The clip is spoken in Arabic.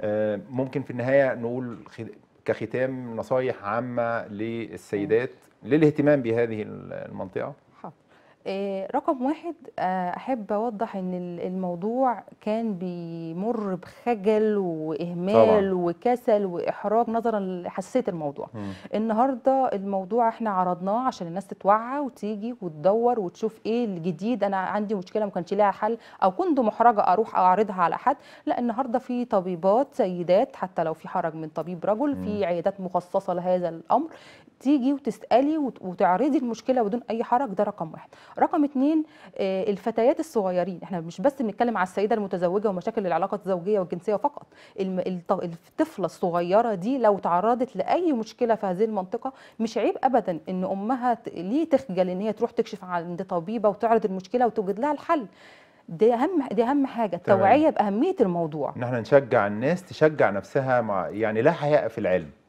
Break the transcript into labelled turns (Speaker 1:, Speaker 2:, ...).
Speaker 1: آه، ممكن في النهايه نقول كختام نصايح عامه للسيدات للاهتمام بهذه المنطقه
Speaker 2: آه، رقم واحد آه، احب اوضح ان الموضوع كان بيمر بخجل واهمال طبعا. وكسل واحراج نظرا لحساسيه الموضوع مم. النهارده الموضوع احنا عرضناه عشان الناس تتوعى وتيجي وتدور وتشوف ايه الجديد انا عندي مشكله ما كانش ليها حل او كنت محرجه اروح اعرضها على حد لا النهارده في طبيبات سيدات حتى لو في حرج من طبيب رجل مم. في عيادات مخصصه لهذا الامر تيجي وتسالي وتعرضي المشكله بدون اي حرج ده رقم واحد رقم اثنين آه، الفتيات الصغيرين احنا مش بس بنتكلم على السيده المتزوجه ومشاكل العلاقه الزوجيه والجنسيه فقط الطفله الصغيره دي لو تعرضت لاي مشكله في هذه المنطقه مش عيب ابدا ان امها ليه تخجل ان هي تروح تكشف عند طبيبه وتعرض المشكله وتوجد لها الحل دي اهم دي اهم حاجه التوعيه باهميه الموضوع
Speaker 3: ان احنا نشجع الناس تشجع نفسها مع يعني لا حياء في العلم